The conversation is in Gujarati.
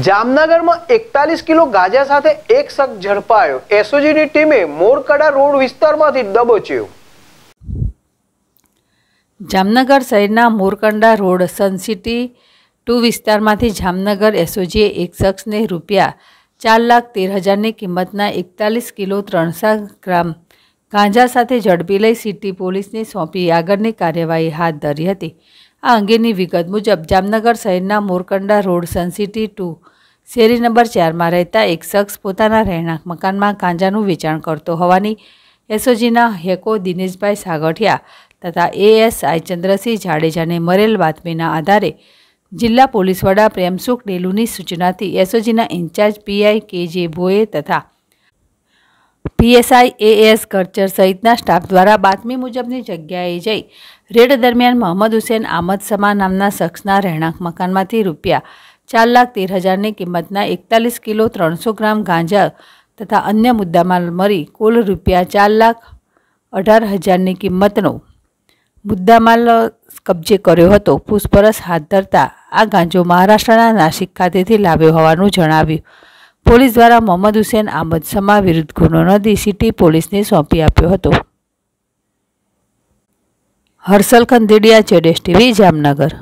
જામનગરમાં એકતાલીસ કિલો ગાંજા સાથે એક શખ્સ ઝડપાયો એસઓજીની ટીમે મોરકડા રોડ વિસ્તારમાંથી દબોચ્યો જામનગર શહેરના મોરકંડા રોડ સનસિટી ટુ વિસ્તારમાંથી જામનગર એસઓજીએ એક શખ્સને રૂપિયા ચાર લાખ તેર હજારની કિંમતના એકતાલીસ કિલો ત્રણસો ગ્રામ ગાંજા સાથે ઝડપી લઈ સિટી પોલીસને સોંપી આગળની કાર્યવાહી હાથ ધરી હતી આ અંગેની વિગત મુજબ જામનગર શહેરના મોરકંડા રોડ સનસિટી ટુ શેરી નંબર ચારમાં રહેતા એક શખ્સ પોતાના રહેણાંક મકાનમાં કાંજાનું વેચાણ કરતો હોવાની એસઓજીના હેકો દિનેશભાઈ સાગઠિયા તથા એએસઆઈ ચંદ્રસિંહ જાડેજાને મરેલ બાતમીના આધારે જિલ્લા પોલીસ વડા પ્રેમસુખ ડેલુની સૂચનાથી એસઓજીના ઇન્ચાર્જ પીઆઈ કે જે ભોએ તથા પીએસઆઈ એએસ કરચર સહિતના સ્ટાફ દ્વારા બાતમી મુજબની જગ્યાએ જઈ રેડ દરમિયાન મોહમ્મદ હુસેન આમદ સમા નામના શખ્સના રહેણાંક મકાનમાંથી રૂપિયા ચાર લાખ તેર હજારની કિંમતના એકતાલીસ કિલો ત્રણસો ગ્રામ ગાંજા તથા અન્ય મુદ્દામાલ મળી કુલ રૂપિયા ચાર લાખ અઢાર હજારની કિંમતનો મુદ્દામાલ કબજે કર્યો હતો પૂછપરછ હાથ ધરતા આ ગાંજો મહારાષ્ટ્રના નાસિક ખાતેથી લાવ્યો હોવાનું જણાવ્યું પોલીસ દ્વારા મોહમ્મદ હુસેન આહમદ સમા વિરુદ્ધ ગુનો નોંધી સિટી પોલીસને સોંપી આપ્યો હતો હર્ષલ ખંદેડિયા જેડેશ ટીવી જામનગર